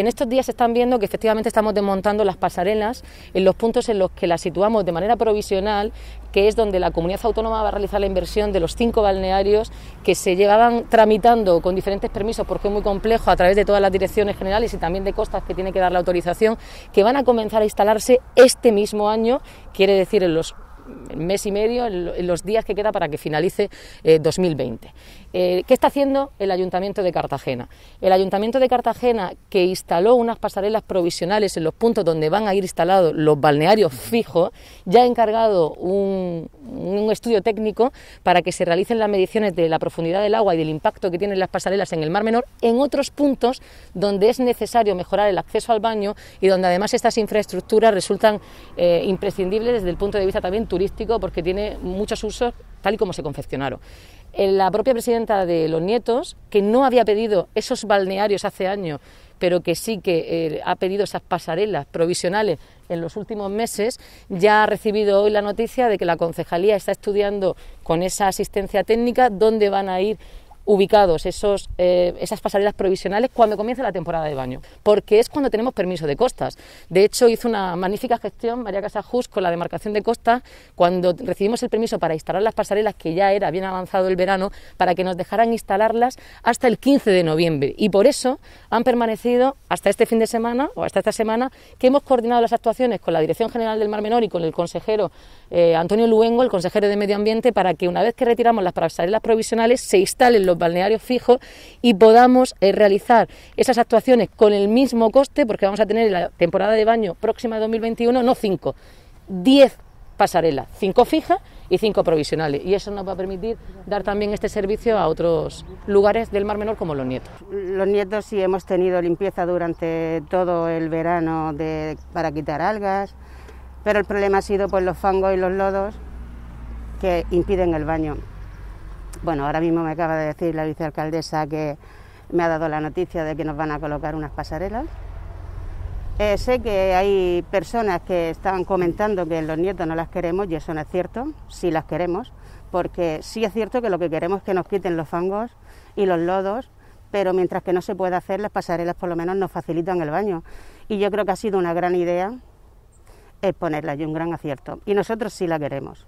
En estos días se están viendo que efectivamente estamos desmontando las pasarelas en los puntos en los que las situamos de manera provisional, que es donde la comunidad autónoma va a realizar la inversión de los cinco balnearios que se llevaban tramitando con diferentes permisos, porque es muy complejo, a través de todas las direcciones generales y también de costas que tiene que dar la autorización, que van a comenzar a instalarse este mismo año, quiere decir en los mes y medio, en los días que queda para que finalice 2020. Eh, eh, ¿Qué está haciendo el Ayuntamiento de Cartagena? El Ayuntamiento de Cartagena, que instaló unas pasarelas provisionales en los puntos donde van a ir instalados los balnearios fijos, ya ha encargado un estudio técnico para que se realicen las mediciones de la profundidad del agua y del impacto que tienen las pasarelas en el Mar Menor en otros puntos donde es necesario mejorar el acceso al baño y donde además estas infraestructuras resultan eh, imprescindibles desde el punto de vista también turístico porque tiene muchos usos tal y como se confeccionaron. Eh, la propia presidenta de Los Nietos, que no había pedido esos balnearios hace años, pero que sí que eh, ha pedido esas pasarelas provisionales en los últimos meses, ya ha recibido hoy la noticia de que la concejalía está estudiando con esa asistencia técnica dónde van a ir ubicados esos, eh, esas pasarelas provisionales cuando comience la temporada de baño, porque es cuando tenemos permiso de costas. De hecho, hizo una magnífica gestión María Casajus con la demarcación de costas cuando recibimos el permiso para instalar las pasarelas, que ya era bien avanzado el verano, para que nos dejaran instalarlas hasta el 15 de noviembre. Y por eso han permanecido hasta este fin de semana o hasta esta semana que hemos coordinado las actuaciones con la Dirección General del Mar Menor y con el consejero eh, Antonio Luengo, el consejero de Medio Ambiente, para que una vez que retiramos las pasarelas provisionales se instalen los balneario fijo y podamos eh, realizar esas actuaciones con el mismo coste, porque vamos a tener la temporada de baño próxima de 2021, no 5, 10 pasarelas, 5 fijas y 5 provisionales. Y eso nos va a permitir dar también este servicio a otros lugares del Mar Menor como los nietos. Los nietos sí hemos tenido limpieza durante todo el verano de, para quitar algas, pero el problema ha sido pues, los fangos y los lodos que impiden el baño. Bueno, ahora mismo me acaba de decir la vicealcaldesa que me ha dado la noticia de que nos van a colocar unas pasarelas. Eh, sé que hay personas que estaban comentando que los nietos no las queremos y eso no es cierto, sí las queremos, porque sí es cierto que lo que queremos es que nos quiten los fangos y los lodos, pero mientras que no se pueda hacer, las pasarelas por lo menos nos facilitan el baño. Y yo creo que ha sido una gran idea exponerla y un gran acierto. Y nosotros sí la queremos.